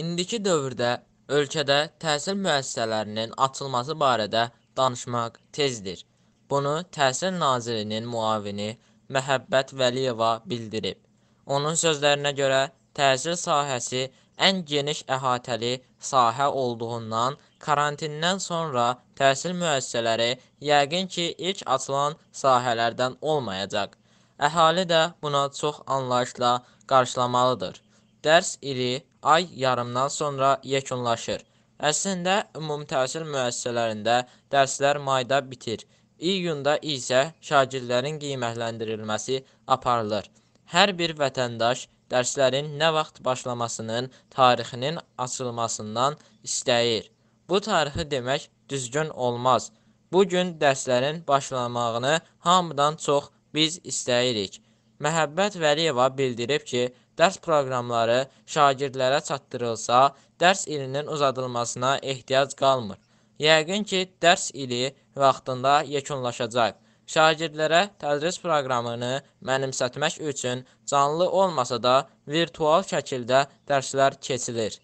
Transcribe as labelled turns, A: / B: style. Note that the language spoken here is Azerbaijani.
A: İndiki dövrdə ölkədə təhsil müəssisələrinin açılması barədə danışmaq tezdir. Bunu Təhsil Nazirinin müavini Məhəbbət Vəliyeva bildirib. Onun sözlərinə görə, təhsil sahəsi ən geniş əhatəli sahə olduğundan karantindən sonra təhsil müəssisələri yəqin ki, ilk açılan sahələrdən olmayacaq. Əhali də buna çox anlayışla qarşılamalıdır. Dərs ili ay yarımdan sonra yekunlaşır. Əslində, ümumi təhsil müəssisələrində dərslər mayda bitir. İyunda isə şagirdlərin qiymətləndirilməsi aparılır. Hər bir vətəndaş dərslərin nə vaxt başlamasının tarixinin açılmasından istəyir. Bu tarixi demək düzgün olmaz. Bu gün dərslərin başlamağını hamıdan çox biz istəyirik. Məhəbbət Vəliyeva bildirib ki, dərs proqramları şagirdlərə çatdırılsa, dərs ilinin uzadılmasına ehtiyac qalmır. Yəqin ki, dərs ili vaxtında yekunlaşacaq. Şagirdlərə tədris proqramını mənimsətmək üçün canlı olmasa da virtual şəkildə dərslər keçilir.